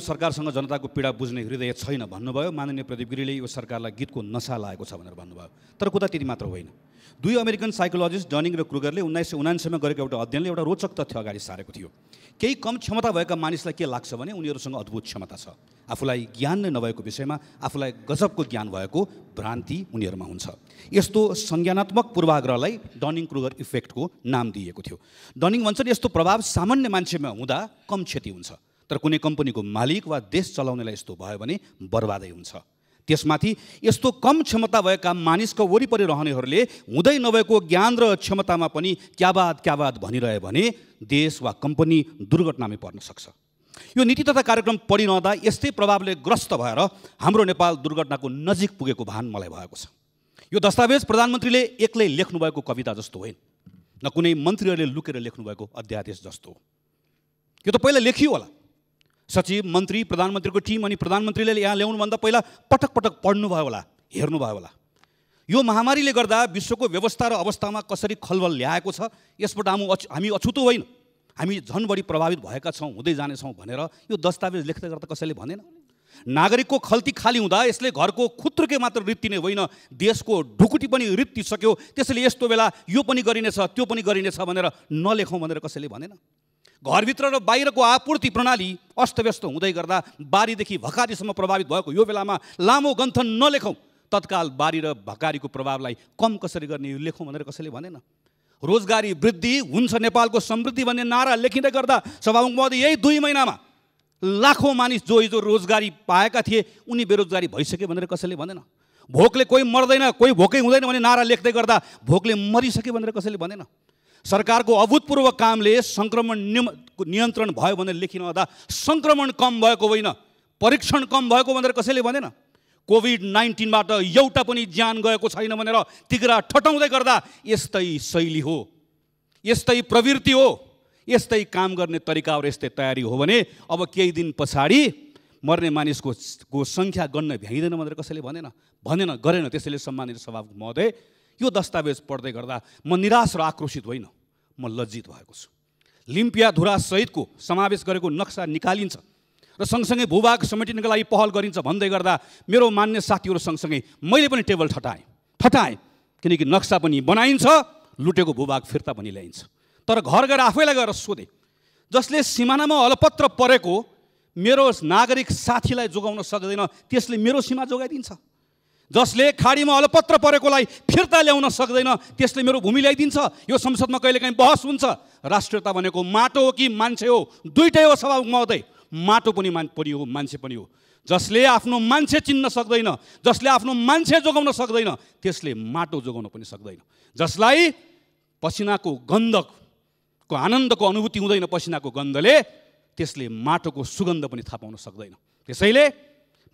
यो सरकारसँग जनताको पीडा बुझ्ने हृदय छैन भन्नुभयो माननीय प्रदीप गिरीले यो सरकारलाई गीतको नसा लागेको छ भनेर भन्नुभयो तर कुरा त्यति मात्र होइन दुई अमेरिकन साइकोलोजिस्ट डनिङ र क्रुगरले उन्नाइस सय उनान्सयमा गरेको एउटा अध्ययनले एउटा रोचक तथ्य अगाडि सारेको थियो केही कम क्षमता भएका मानिसलाई के लाग्छ भने उनीहरूसँग अद्भुत क्षमता छ आफूलाई ज्ञान नै नभएको विषयमा आफूलाई गजबको ज्ञान भएको भ्रान्ति उनीहरूमा हुन्छ यस्तो संज्ञानात्मक पूर्वाग्रहलाई डनिङ क्रुगर इफेक्टको नाम दिइएको थियो डनिङ भन्छन् यस्तो प्रभाव सामान्य मान्छेमा हुँदा कम क्षति हुन्छ तर कुनै कम्पनीको मालिक वा देश चलाउनेलाई यस्तो भयो भने बर्बादै हुन्छ त्यसमाथि यस्तो कम क्षमता भएका मानिसको वरिपरि रहनेहरूले हुँदै नभएको ज्ञान र क्षमतामा पनि क्याबाद क्याबाद भनिरह्यो भने देश वा कम्पनी दुर्घटनामै पर्न सक्छ यो नीति तथा कार्यक्रम पढिरहँदा यस्तै प्रभावले ग्रस्त भएर हाम्रो नेपाल दुर्घटनाको नजिक पुगेको भान मलाई भएको छ यो दस्तावेज प्रधानमन्त्रीले एक्लै लेख्नुभएको कविता जस्तो होइन न कुनै मन्त्रीहरूले लुकेर लेख्नुभएको अध्यादेश जस्तो हो यो त पहिला लेखियो होला सचिव मन्त्री प्रधानमन्त्रीको टिम अनि प्रधानमन्त्रीले यहाँ ल्याउनुभन्दा पहिला पटक पटक पढ्नुभयो होला हेर्नुभयो होला यो महामारीले गर्दा विश्वको व्यवस्था र अवस्थामा कसरी खलबल ल्याएको छ यसबाट हामी अछ हामी अछुतो होइन हामी झन् बढी प्रभावित भएका छौँ हुँदै जानेछौँ भनेर यो दस्तावेज लेख्दै गर्दा कसैले भनेन नागरिकको खल्ती खाली हुँदा यसले घरको खुत्रुकै मात्र रित्ति नै होइन देशको ढुकुटी पनि रित्ति सक्यो त्यसैले यस्तो बेला यो पनि गरिनेछ त्यो पनि गरिनेछ भनेर नलेखौँ भनेर कसैले भनेन घरभित्र र बाहिरको आपूर्ति प्रणाली अस्तव्यस्त हुँदै गर्दा बारीदेखि भकारीसम्म प्रभावित भएको यो बेलामा लामो गन्थन नलेखौँ तत्काल बारी र भकारीको प्रभावलाई कम कसरी गर्ने यो लेखौँ भनेर कसैले भनेन रोजगारी वृद्धि हुन्छ नेपालको समृद्धि भन्ने नारा लेखिँदै गर्दा सभामुख महोदय यही दुई महिनामा लाखौँ मानिस जो हिजो रोजगारी पाएका थिए उनी बेरोजगारी भइसके भनेर कसैले भनेन भोकले कोही मर्दैन कोही भोकै हुँदैन भने नारा लेख्दै गर्दा भोकले मरिसके भनेर कसैले भनेन सरकारको अभूतपूर्व कामले सङ्क्रमण नियन्त्रण भयो भनेर लेखिरहँदा सङ्क्रमण कम भएको होइन परीक्षण कम भएको भनेर कसैले भनेन कोभिड नाइन्टिनबाट एउटा पनि ज्यान गएको छैन भनेर तिग्रा ठटाउँदै गर्दा यस्तै शैली हो यस्तै प्रवृत्ति हो यस्तै काम गर्ने तरिका र यस्तै तयारी हो भने अब केही दिन पछाडि मर्ने मानिसको को सङ्ख्या गन्न भ्याइँदैन भनेर कसैले भनेन भनेन गरेन त्यसैले सम्मानित सभाको महोदय यो दस्तावेज पढ्दै गर्दा म निराश र आक्रोशित होइन म लज्जित भएको छु लिम्पिया सहितको समावेश गरेको नक्सा निकालिन्छ र सँगसँगै भूभाग समेटिनको लागि पहल गरिन्छ भन्दै गर्दा मेरो मान्य साथीहरू सँगसँगै मैले पनि टेबल ठटाएँ ठटाएँ किनकि नक्सा पनि बनाइन्छ लुटेको भूभाग फिर्ता पनि ल्याइन्छ तर घर गएर आफैलाई गएर सोधेँ जसले सिमानामा अलपत्र परेको मेरो नागरिक साथीलाई जोगाउन सक्दैन त्यसले मेरो सीमा जोगाइदिन्छ जसले खाडीमा अलपत्र परेकोलाई फिर्ता ल्याउन सक्दैन त्यसले मेरो भूमि ल्याइदिन्छ यो संसदमा कहिलेकाहीँ बहस हुन्छ राष्ट्रियता भनेको माटो हो कि मान्छे हो दुइटै हो सभा महोदय माटो पनि मान पनि हो मान्छे पनि हो जसले आफ्नो मान्छे चिन्न सक्दैन जसले आफ्नो मान्छे जोगाउन सक्दैन त्यसले माटो जोगाउन पनि सक्दैन जसलाई पसिनाको गन्धको आनन्दको अनुभूति हुँदैन पसिनाको गन्धले त्यसले माटोको सुगन्ध पनि थाहा पाउन सक्दैन त्यसैले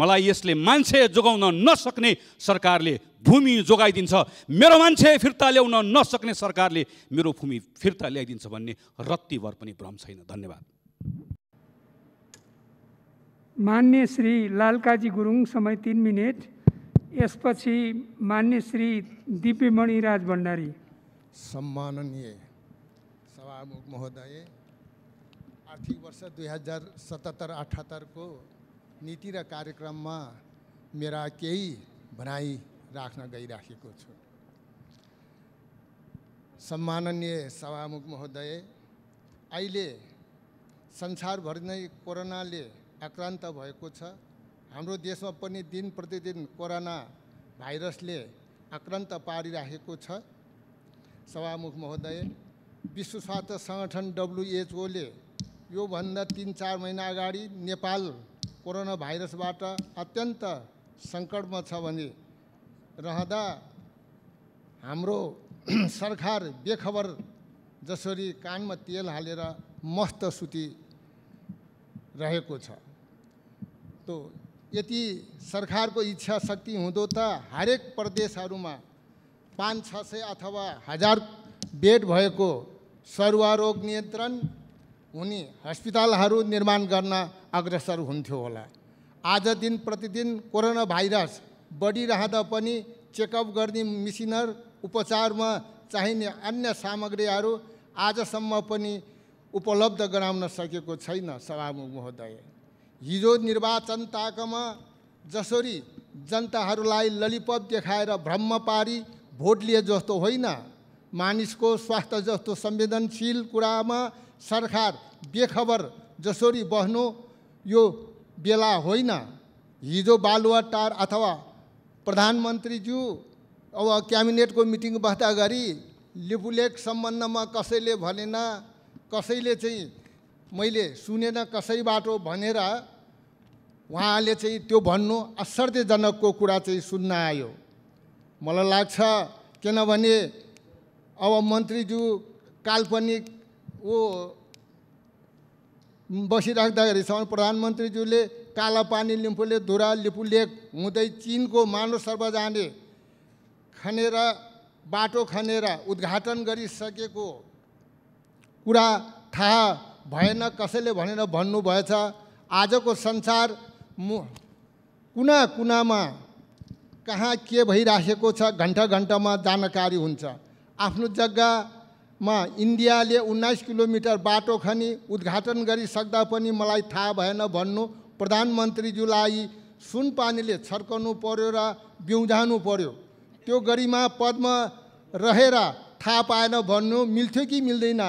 मलाई यसले मान्छे जोगाउन नसक्ने सरकारले भूमि जोगाइदिन्छ मेरो मान्छे फिर्ता ल्याउन नसक्ने सरकारले मेरो भूमि फिर्ता ल्याइदिन्छ भन्ने रत्तिभर पनि भ्रम छैन धन्यवाद मान्य श्री लालकाजी गुरुङ समय तिन मिनट यसपछि मान्य श्री दिपेमणि राज भण्डारी सम्माननीय सभामुख महोदय आर्थिक वर्ष दुई हजार सतहत्तर अठहत्तरको नीति र कार्यक्रममा मेरा केही भनाइ राख्न गइराखेको छु सम्माननीय सभामुख महोदय अहिले संसारभरि नै कोरोनाले आक्रान्त भएको छ हाम्रो देशमा पनि दिन प्रतिदिन कोरोना भाइरसले आक्रान्त पारिराखेको छ सभामुख महोदय विश्व स्वास्थ्य सङ्गठन डब्लुएचओले योभन्दा तिन चार महिना अगाडि नेपाल कोरोना भाइरसबाट अत्यन्त सङ्कटमा छ भने रहँदा हाम्रो सरकार बेखबर जसरी कानमा तेल हालेर मस्त सुती रहेको छ तो यति सरकारको इच्छा शक्ति हुँदो त हरेक प्रदेशहरूमा पाँच छ सय अथवा हजार बेड भएको सरुवा रोग नियन्त्रण उनी हस्पिटलहरू निर्माण गर्न अग्रसर हुन्थ्यो होला आज दिन प्रतिदिन कोरोना भाइरस बढिरहँदा पनि चेकअप गर्ने मिसिनर उपचारमा चाहिने अन्य सामग्रीहरू आजसम्म पनि उपलब्ध गराउन सकेको छैन सभामुख महोदय हिजो निर्वाचन ताकमा जसरी जनताहरूलाई ललिपप देखाएर भ्रम पारी भोट लिए जस्तो होइन मानिसको स्वास्थ्य जस्तो संवेदनशील कुरामा सरकार बेखबर जसरी बस्नु यो बेला होइन हिजो बालुवा टार अथवा प्रधानमन्त्रीज्यू अब क्याबिनेटको मिटिङ गरी लिपुलेख सम्बन्धमा कसैले भनेन कसैले चाहिँ मैले सुनेन कसैबाट भनेर उहाँले चाहिँ त्यो भन्नु आश्चर्यजनकको कुरा चाहिँ सुन्न आयो मलाई लाग्छ किनभने अब मन्त्रीज्यू काल्पनिक ऊ बसिराख्दाखेरिसम्म प्रधानमन्त्रीज्यूले काला पानी लिम्पुले धुरा लिपुलेक हुँदै चिनको मानव सर्वजाने खनेर बाटो खनेर उद्घाटन गरिसकेको कुरा थाहा भएन कसैले भनेर भन्नुभएछ आजको संसार मु कुना कुनामा कहाँ के भइराखेको छ घन्टा घन्टामा जानकारी हुन्छ आफ्नो जग्गा मा इन्डियाले उन्नाइस किलोमिटर बाटो खनि उद्घाटन गरिसक्दा पनि मलाई थाहा भएन भन्नु प्रधानमन्त्रीज्यूलाई पानीले छर्कनु पर्यो र बिउजानु पर्यो त्यो गरिमा पदमा रहेर थाहा पाएन भन्नु मिल्थ्यो कि मिल्दैन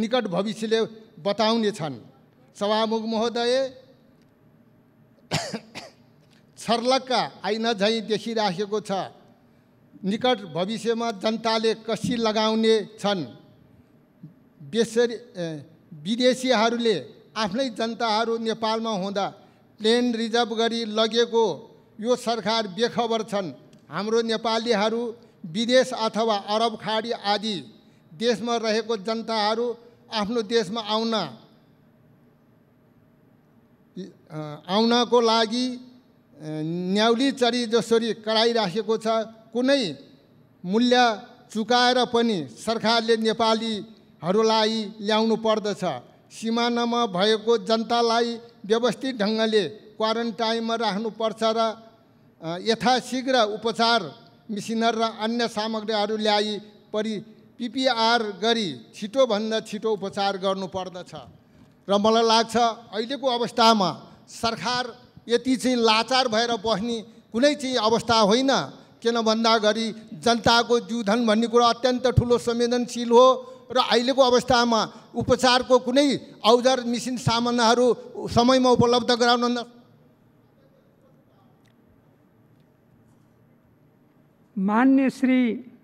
निकट भविष्यले बताउने छन् सभामुख महोदय छर्लक्का आइना झैँ देखिराखेको छ निकट भविष्यमा जनताले कसी लगाउने छन् बेसरी विदेशीहरूले आफ्नै जनताहरू नेपालमा हुँदा प्लेन रिजर्भ गरी लगेको यो सरकार बेखबर छन् हाम्रो नेपालीहरू विदेश अथवा अरब खाडी आदि देशमा रहेको जनताहरू आफ्नो देशमा आउन आउनको लागि न्याउली चरी जसरी कराइराखेको छ कुनै मूल्य चुकाएर पनि सरकारले नेपाली हरूलाई ल्याउनु पर्दछ सिमानामा भएको जनतालाई व्यवस्थित ढङ्गले क्वारेन्टाइनमा राख्नुपर्छ र यथाशीघ्र उपचार मिसिनर र अन्य सामग्रीहरू ल्याई परि पिपिआर गरी छिटोभन्दा छिटो उपचार गर्नुपर्दछ र मलाई लाग्छ अहिलेको अवस्थामा सरकार यति चाहिँ लाचार भएर बस्ने कुनै चाहिँ अवस्था होइन किन भन्दाखेरि जनताको जीवधन भन्ने कुरा अत्यन्त ठुलो संवेदनशील हो र अहिलेको अवस्थामा उपचारको कुनै औजार मिसिन सामानहरू समयमा उपलब्ध गराउन मान्य श्री